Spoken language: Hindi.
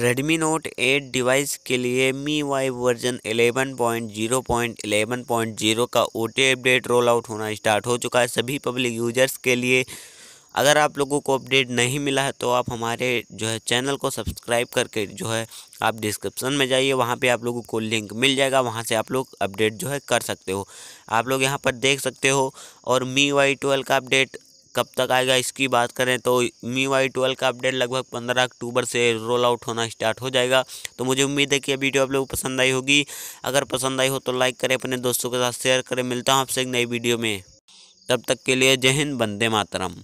रेडमी नोट 8 डिवाइस के लिए मी वाई वर्जन 11.0.11.0 का ओ अपडेट रोल आउट होना स्टार्ट हो चुका है सभी पब्लिक यूजर्स के लिए अगर आप लोगों को अपडेट नहीं मिला है तो आप हमारे जो है चैनल को सब्सक्राइब करके जो है आप डिस्क्रिप्शन में जाइए वहाँ पे आप लोगों को लिंक मिल जाएगा वहाँ से आप लोग अपडेट जो है कर सकते हो आप लोग यहाँ पर देख सकते हो और मी वाई ट्वेल्व का अपडेट कब तक आएगा इसकी बात करें तो मी वाई ट्वेल्व का अपडेट लगभग पंद्रह अक्टूबर से रोल आउट होना स्टार्ट हो जाएगा तो मुझे उम्मीद है कि यह वीडियो आप लोगों को पसंद आई होगी अगर पसंद आई हो तो लाइक करें अपने दोस्तों के साथ शेयर करें मिलता हूँ आपसे एक नई वीडियो में तब तक के लिए जय हिंद बंदे मातरम